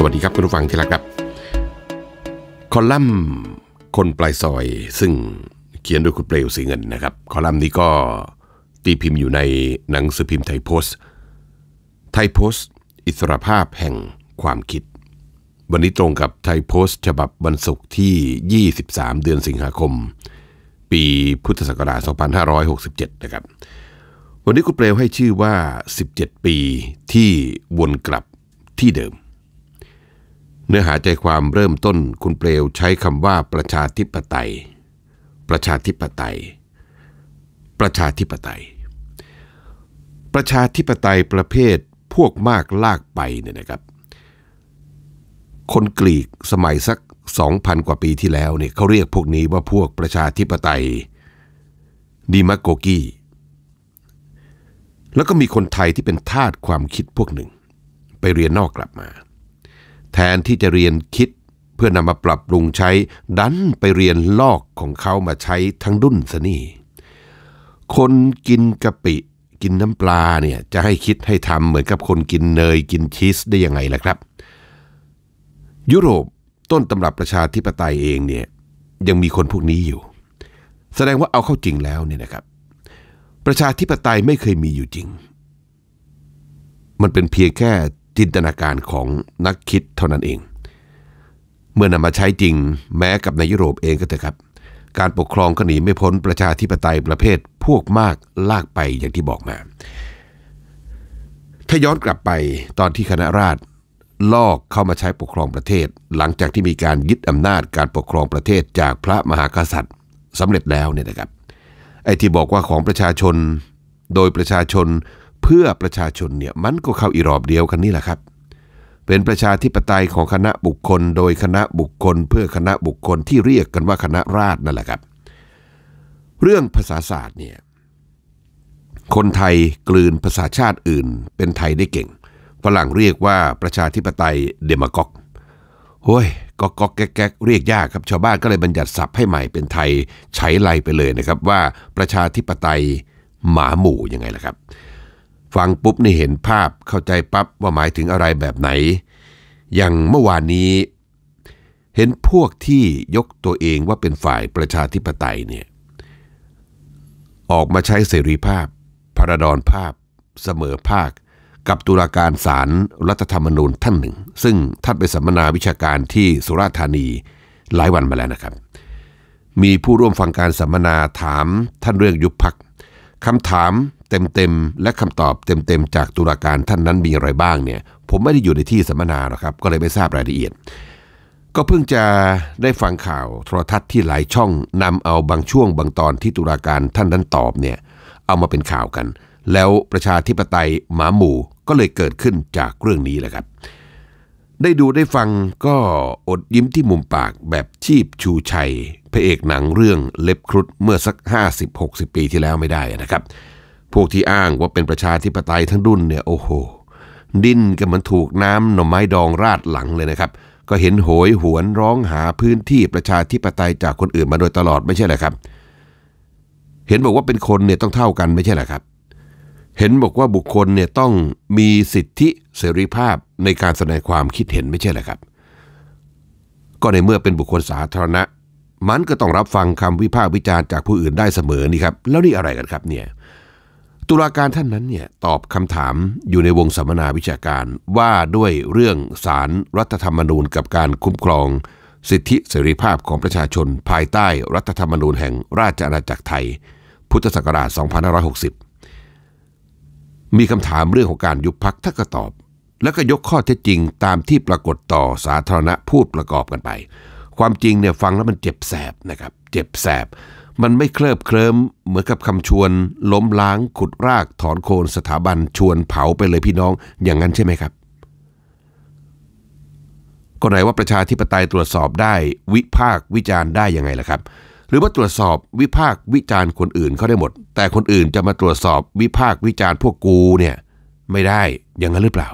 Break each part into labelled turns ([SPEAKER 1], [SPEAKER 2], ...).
[SPEAKER 1] สวัสดีครับคุณผู้ฟังที่รักครับ คอลัมน์ คนปลายซอยซึ่งเขียนโดยคุณเปลวสีเงินนะครับ คอลัมน์นี้ก็ตีพิมพ์อยู่ในหนังสือพิมพ์ไทยโพสต์ ไทยโพสต์อิสรภาพแห่งความคิด วันนี้ตรงกับไทยโพสต์ฉบับวันศุกร์ที่ 23 เดือนสิงหาคม ปีพุทธศักราช2567นะครับวันนี้คุณเปลวให้ชื่อว่า 17 ปีที่วนกลับที่เดิมเนื้อหาใจความเริ่มต้นคุณเปลวใช้คำว่าประชาธิปไตย ประชาธิปไตย ประชาธิปไตย ประชาธิปไตยประเภทพวกมากลากไปเนี่ยนะครับ คนกรีกสมัยสัก 2,000 กว่าปีที่แล้วเนี่ยเขาเรียกพวกนี้ว่าพวกประชาธิปไตยดีมักโกกี้ แล้วก็มีคนไทยที่เป็นทาสความคิดพวกหนึ่ง ไปเรียนนอกกลับมาแทนที่จะเรียนคิดเพื่อนำมาปรับปรุงใช้ดันไปเรียนลอกของเขามาใช้ทั้งดุนสนี่ คนกินกะปิ กินน้ำปลาเนี่ยจะให้คิดให้ทำเหมือนกับคนกินเนย กินชีสได้ยังไงล่ะครับ ยุโรปต้นตำรับประชาธิปไตยเองเนี่ยยังมีคนพวกนี้อยู่ แสดงว่าเอาเข้าจริงแล้วเนี่ยนะครับ ประชาธิปไตยไม่เคยมีอยู่จริง มันเป็นเพียงแค่จินตนาการของนักคิดเท่านั้นเอง เมื่อนำมาใช้จริงแม้กับในยุโรปเองก็เถอะครับ การปกครองก็หนีไม่พ้นประชาธิปไตยประเภทพวกมากลากไปอย่างที่บอกมา ถ้าย้อนกลับไปตอนที่คณะราษฎรลอกเข้ามาใช้ปกครองประเทศ หลังจากที่มีการยึดอำนาจการปกครองประเทศจากพระมหากษัตริย์ สำเร็จแล้วเนี่ยนะครับ ไอ้ที่บอกว่าของประชาชนโดยประชาชนเพื่อประชาชนเนี่ยมันก็เข้าอีรอบเดียวกันนี่แหละครับ เป็นประชาธิปไตยของคณะบุคคล โดยคณะบุคคล เพื่อคณะบุคคลที่เรียกกันว่าคณะราษฎรนั่นแหละครับ เรื่องภาษาศาสตร์เนี่ยคนไทยกลืนภาษาชาติอื่นเป็นไทยได้เก่งฝรั่งเรียกว่าประชาธิปไตยเดมากอกโฮ้ยก็ก็แก๊กแก๊กเรียกยากครับชาวบ้านก็เลยบัญญัติศัพท์ให้ใหม่เป็นไทยใช้ไลไปเลยนะครับว่าประชาธิปไตยหมาหมู่ยังไงล่ะครับฟังปุ๊บนี่เห็นภาพเข้าใจปั๊บว่าหมายถึงอะไรแบบไหน อย่างเมื่อวานนี้ เห็นพวกที่ยกตัวเองว่าเป็นฝ่ายประชาธิปไตยเนี่ยออกมาใช้เสรีภาพพระดอนภาพ เสมอภาค กับตุลาการศาลรรัฐธรรมนูญท่านหนึ่ง ซึ่งท่านไปสัมมนาวิชาการที่สุราษฎร์ธานีหลายวันมาแล้วนะครับ มีผู้ร่วมฟังการสัมมนาถามท่านเรื่องยุบพักคำถามเต็มๆและคำตอบเต็มๆจากตุลาการท่านนั้นมีอะไรบ้างเนี่ย ผมไม่ได้อยู่ในที่สัมมนาหรอกครับ ก็เลยไม่ทราบรายละเอียดก็เพิ่งจะได้ฟังข่าวโทรทัศน์ที่หลายช่อง นำเอาบางช่วงบางตอนที่ตุลาการท่านนั้นตอบเนี่ย เอามาเป็นข่าวกัน แล้วประชาธิปไตยหมาหมู่ ก็เลยเกิดขึ้นจากเรื่องนี้แหละครับ ได้ดูได้ฟังก็อดยิ้มที่มุมปากแบบชีพชูชัยพระเอกหนังเรื่องเล็บครุฑเมื่อสัก50-60ปีที่แล้วไม่ได้นะครับพวกที่อ้างว่าเป็นประชาธิปไตยทั้งดุนเนี่ยโอ้โห ดิ้นกันมันถูกน้ำหน่อไม้ดองราดหลังเลยนะครับ ก็เห็นโหยหวนร้องหาพื้นที่ประชาธิปไตยจากคนอื่นมาโดยตลอดไม่ใช่เหรอครับ เห็นบอกว่าเป็นคนเนี่ยต้องเท่ากันไม่ใช่เหรอครับ เห็นบอกว่าบุคคลเนี่ยต้องมีสิทธิเสรีภาพในการแสดงความคิดเห็นไม่ใช่เหรอครับ ก็ในเมื่อเป็นบุคคลสาธารณะ มันก็ต้องรับฟังคำวิพากษ์วิจารณ์จากผู้อื่นได้เสมอนี่ครับแล้วนี่อะไรกันครับเนี่ยตุลาการท่านนั้นเนี่ยตอบคำถามอยู่ในวงสัมมนาวิชาการว่าด้วยเรื่องสารรัฐธรรมนูญกับการคุ้มครอง สิทธิเสรีภาพของประชาชน ภายใต้รัฐธรรมนูญแห่งราชอาณาจักรไทย พุทธศักราช 2560 มีคำถามเรื่องของการยุบพักท่านก็ตอบ แล้วก็ยกข้อเท็จจริงตามที่ปรากฏต่อสาธารณะพูดประกอบกันไป ความจริงเนี่ยฟังแล้วมันเจ็บแสบนะครับเจ็บแสบมันไม่เคลิบเคลิ้มเหมือนกับคำชวน ล้มล้าง ขุดรากถอนโคน สถาบันชวนเผาไปเลยพี่น้องอย่างนั้นใช่ไหมครับก็ไหนว่าประชาธิปไตยตรวจสอบได้วิพากวิจารณ์ได้ยังไงล่ะครับ หรือว่าตรวจสอบวิพากวิจารณ์คนอื่นเขาได้หมด แต่คนอื่นจะมาตรวจสอบวิพากวิจารณ์พวกกูเนี่ยไม่ได้อย่างนั้นหรือเปล่า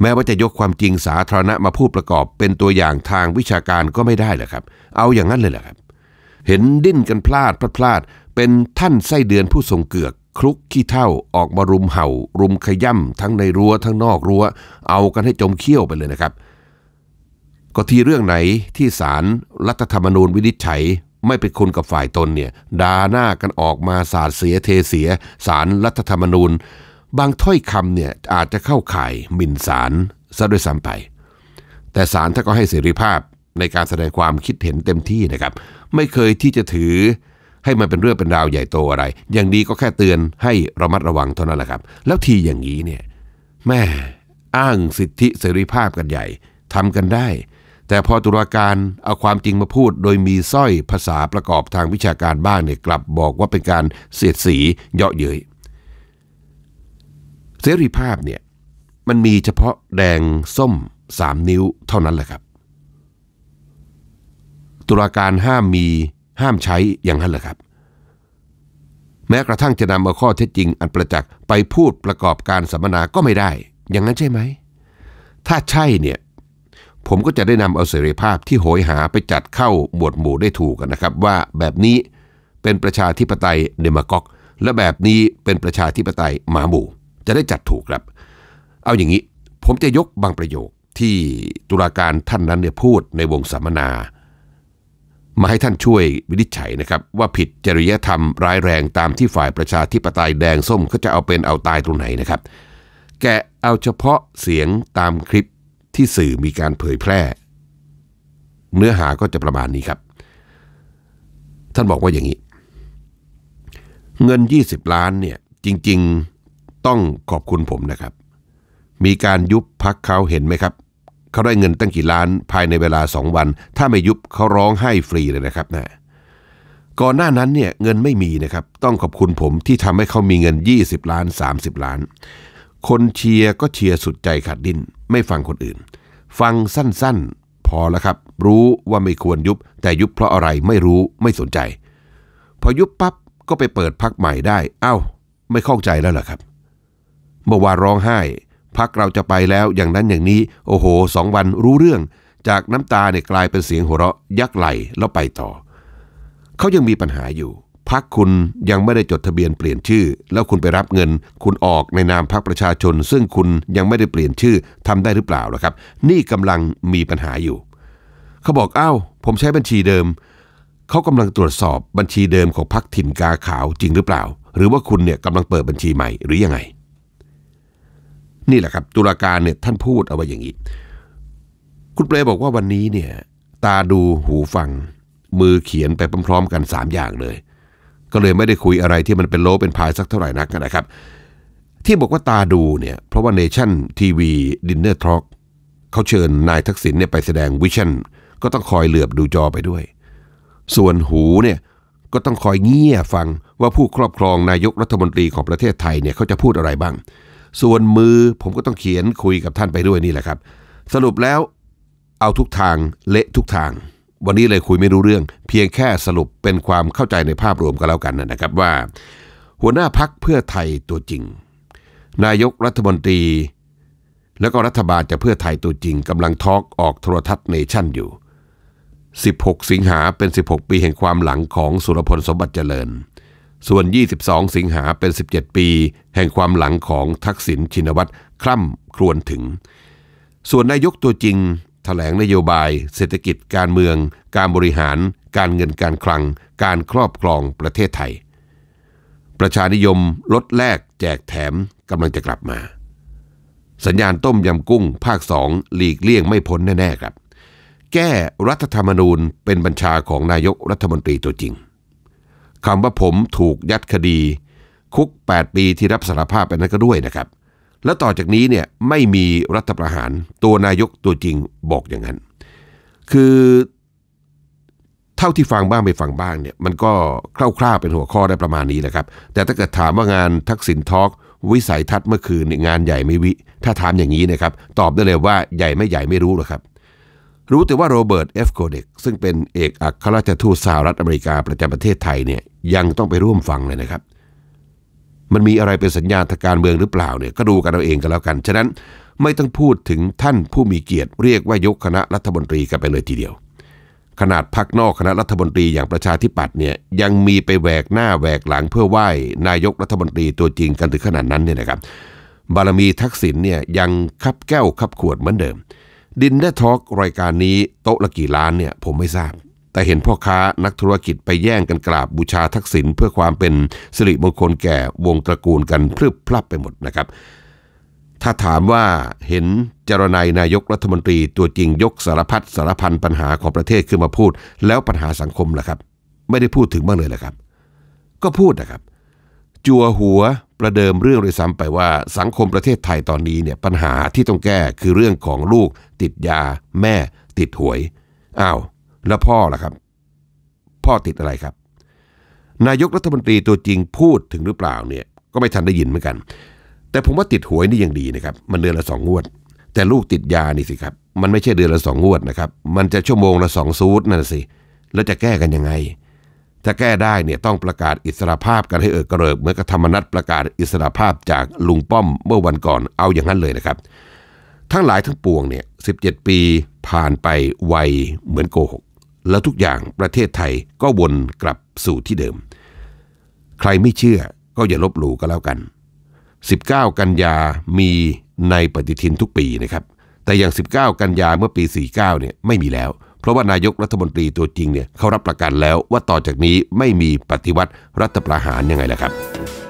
[SPEAKER 1] แม้ว่าจะยกความจริงสาธารณะมาพูดประกอบ เป็นตัวอย่างทางวิชาการก็ไม่ได้เหรอครับ เอาอย่างนั้นเลยเหรอครับเห็นดิ้นกันพลาดพลาดลาด เป็นท่านไส้เดือนผู้ทรงเกือกคลุกขี้เท่าออกมารุมเห่า รุมขย่ำทั้งในรั้วทั้งนอกรั้วเอากันให้จมเขี้ยวไปเลยนะครับ ก็ทีเรื่องไหนที่ศาลรรัฐธรรมนูญวินิจฉัยไม่เป็นคนกับฝ่ายตนเนี่ยด่าหน้ากันออกมาสาดเสียเทเสีย สารรัฐธรรมนูญ บางถ้อยคำเนี่ยอาจจะเข้าข่ายหมิ่นสารซะด้วยซ้ำไป แต่สารถ้าก็ให้เสรีภาพในการแสดงความคิดเห็นเต็มที่นะครับ ไม่เคยที่จะถือให้มันเป็นเรื่องเป็นราวใหญ่โตอะไร อย่างดีก็แค่เตือนให้ระมัดระวังเท่านั้นแหละครับ แล้วทีอย่างนี้เนี่ยแม่อ้างสิทธิเสรีภาพกันใหญ่ทำกันได้ แต่พอตุลาการเอาความจริงมาพูด โดยมีสร้อยภาษาประกอบทางวิชาการบ้างเนี่ยกลับบอกว่าเป็นการเสียดสีเยาะเย้ยเสรีภาพเนี่ยมันมีเฉพาะแดงส้มสามนิ้วเท่านั้นแหละครับตุลาการห้ามมีห้ามใช้อย่างนั้นแหละครับ แม้กระทั่งจะนำเอาข้อเท็จจริงอันประจักษ์ไปพูดประกอบการสัมมนาก็ไม่ได้อย่างนั้นใช่ไหม ถ้าใช่เนี่ย ผมก็จะได้นำเอาเสรีภาพที่โหยหาไปจัดเข้าหมวดหมู่ได้ถูกกันนะครับ ว่าแบบนี้เป็นประชาธิปไตยเดมากอก และแบบนี้เป็นประชาธิปไตยหมาหมู่จะได้จัดถูกครับ เอาอย่างนี้ ผมจะยกบางประโยคที่ตุลาการท่านนั้นเนี่ยพูดในวงสัมมนามาให้ท่านช่วยวินิจฉัยนะครับ ว่าผิดจริยธรรม ร้ายแรงตามที่ฝ่ายประชาธิปไตยแดงส้มเขาจะเอาเป็นเอาตายตรงไหนนะครับ แกเอาเฉพาะเสียงตามคลิปที่สื่อมีการเผยแพร่ เนื้อหาก็จะประมาณนี้ครับ ท่านบอกว่าอย่างนี้ เงิน 20 ล้านเนี่ยจริงๆต้องขอบคุณผมนะครับ มีการยุบพักเขาเห็นไหมครับเขาได้เงินตั้งกี่ล้านภายในเวลาสองวัน ถ้าไม่ยุบเขาร้องไห้ฟรีเลยนะครับนะก่อนหน้านั้นเนี่ยเงินไม่มีนะครับ ต้องขอบคุณผมที่ทำให้เขามีเงิน 20 ล้าน30ล้าน คนเชียร์ก็เชียร์สุดใจขาดดิน้น ไม่ฟังคนอื่น ฟังสั้นๆ พอแล้วครับ รู้ว่าไม่ควรยุบ แต่ยุบเพราะอะไรไม่รู้ไม่สนใจ พอยุบปับ๊บก็ไปเปิดพักใหม่ได้เอา้า ไม่เข้าใจแล้วเหรอครับเมื่อวานร้องไห้พักเราจะไปแล้วอย่างนั้นอย่างนี้โอ้โหสองวันรู้เรื่องจากน้ำตาเนี่ยกลายเป็นเสียงหัวเราะยักไหลแล้วไปต่อเขายังมีปัญหาอยู่พักคุณยังไม่ได้จดทะเบียนเปลี่ยนชื่อ แล้วคุณไปรับเงิน คุณออกในนามพักประชาชน ซึ่งคุณยังไม่ได้เปลี่ยนชื่อทำได้หรือเปล่าล่ะครับ นี่กำลังมีปัญหาอยู่เขาบอกอ้าวผมใช้บัญชีเดิมเขากำลังตรวจสอบบัญชีเดิมของพักถิ่นกาขาวจริงหรือเปล่า หรือว่าคุณเนี่ยกำลังเปิดบัญชีใหม่หรือยังไงนี่แหละครับ ตุลาการเนี่ยท่านพูดเอาไว้อย่างนี้ คุณเปรบอกว่าวันนี้เนี่ยตาดูหูฟัง มือเขียนไปพร้อมๆ กัน 3 อย่างเลย ก็เลยไม่ได้คุยอะไรที่มันเป็นโลเป็นพายสักเท่าไหร่นักนะครับ ที่บอกว่าตาดูเนี่ยเพราะว่าเนชั่นทีวีดินเนอร์ทอล์กเขาเชิญนายทักษิณเนี่ยไปแสดงวิชั่นก็ต้องคอยเหลือบดูจอไปด้วย ส่วนหูเนี่ยก็ต้องคอยเงี่ยฟังว่าผู้ครอบครองนายกรัฐมนตรีของประเทศไทยเนี่ยเขาจะพูดอะไรบ้างส่วนมือผมก็ต้องเขียนคุยกับท่านไปด้วยนี่แหละครับ สรุปแล้วเอาทุกทาง เละทุกทาง วันนี้เลยคุยไม่รู้เรื่อง เพียงแค่สรุปเป็นความเข้าใจในภาพรวมก็แล้วกันนะครับ ว่าหัวหน้าพักเพื่อไทยตัวจริง นายกรัฐมนตรี และก็รัฐบาลจะเพื่อไทยตัวจริงกำลังทอกออกโทรทัศน์เนชั่นอยู่ 16 สิงหาเป็น 16 ปีแห่งความหลังของสุรพลสมบัติเจริญส่วน 22 สิงหาเป็น 17 ปี แห่งความหลังของทักษิณชินวัตรคร่ำครวญถึง ส่วน นายกตัวจริงถแถลงนโยบาย เศรษฐกิจการเมือง การบริหาร การเงินการคลัง การครอบครองประเทศไทย ประชานิยมลดแลกแจกแถม กำลังจะกลับมา สัญญาณต้มยำกุ้งภาคสองหลีกเลี่ยงไม่พ้นแน่ ๆ ครับ แก้รัฐธรรมนูญเป็นบัญชาของนายกรัฐมนตรีตัวจริงคำว่าผมถูกยัดคดี คุก 8 ปีที่รับสารภาพไปนั้นก็ด้วยนะครับ และต่อจากนี้เนี่ยไม่มีรัฐประหารตัวนายกตัวจริงบอกอย่างนั้น คือ เท่าที่ฟังบ้างไม่ฟังบ้างเนี่ยมันก็คร่าวๆเป็นหัวข้อได้ประมาณนี้แหละครับ แต่ถ้าเกิดถามว่างานทักษิณทอล์กวิสัยทัศน์เมื่อคืนงานใหญ่ไม่วิ ถ้าถามอย่างนี้นะครับ ตอบได้เลยว่าใหญ่ไม่ใหญ่ไม่รู้หรอกครับรู้แต่ว่าโรเบิร์ต เอฟโคเด็กซึ่งเป็นเอกอัครราชทูตสหรัฐอเมริกาประจำประเทศไทยเนี่ยยังต้องไปร่วมฟังเลยนะครับ มันมีอะไรเป็นสัญญาณทางการเมืองหรือเปล่าเนี่ยก็ดูกันเอาเองกันแล้วกัน ฉะนั้นไม่ต้องพูดถึงท่านผู้มีเกียรติ เรียกว่ายกคณะรัฐมนตรีกันไปเลยทีเดียว ขนาดพักนอกคณะรัฐมนตรีอย่างประชาธิปัตย์เนี่ยยังมีไปแหวกหน้าแหวกหลังเพื่อไหว้ นายกรัฐมนตรีตัวจริงกันถึงขนาดนั้นเนี่ยนะครับบารมีทักษิณเนี่ยยังคับแก้วคับขวดเหมือนเดิมดินได้ทอกรายการนี้ โต๊ะละกี่ล้านเนี่ยผมไม่ทราบ แต่เห็นพ่อค้านักธุรกิจไปแย่งกันกราบบูชาทักษิณเพื่อความเป็นสิริมงคลแก่วงตระกูลกันพรึบพลับไปหมดนะครับ ถ้าถามว่าเห็น จรนายนายกรัฐมนตรี ตัวจริงยกสารพัดสารพันปัญหาของประเทศขึ้นมาพูด แล้วปัญหาสังคมล่ะครับ ไม่ได้พูดถึงบ้างเลยล่ะครับ ก็พูดนะครับจัวหัวประเดิมเรื่องเลยซ้ำไปว่า สังคมประเทศไทยตอนนี้เนี่ยปัญหาที่ต้องแก้คือเรื่องของลูกติดยาแม่ติดหวยอ้าวแล้วพ่อล่ะครับ พ่อติดอะไรครับ นายกรัฐมนตรีตัวจริงพูดถึงหรือเปล่าเนี่ยก็ไม่ทันได้ยินเหมือนกัน แต่ผมว่าติดหวยนี่ยังดีนะครับ มันเดือนละสองงวด แต่ลูกติดยานี่สิครับมันไม่ใช่เดือนละสองงวดนะครับ มันจะชั่วโมงละสองซูดนั่นสิแล้วจะแก้กันยังไงถ้าแก้ได้เนี่ยต้องประกาศอิสรภาพกันให้เออกระเริกเหมือนกับธรรมนัตประกาศอิสรภาพจากลุงป้อมเมื่อวันก่อนเอาอย่างนั้นเลยนะครับ ทั้งหลายทั้งปวงเนี่ย 17 ปีผ่านไปไวเหมือนโกหกแล้วทุกอย่างประเทศไทยก็วนกลับสู่ที่เดิม ใครไม่เชื่อก็อย่าลบหลู่ก็แล้วกัน 19 กันยามีในปฏิทินทุกปีนะครับ แต่อย่าง 19 กันยาเมื่อปี 49เนี่ยไม่มีแล้วเพราะว่านายกรัฐมนตรีตัวจริงเนี่ยเขารับประกันแล้วว่าต่อจากนี้ไม่มีปฏิวัติรัฐประหารยังไงล่ะครับ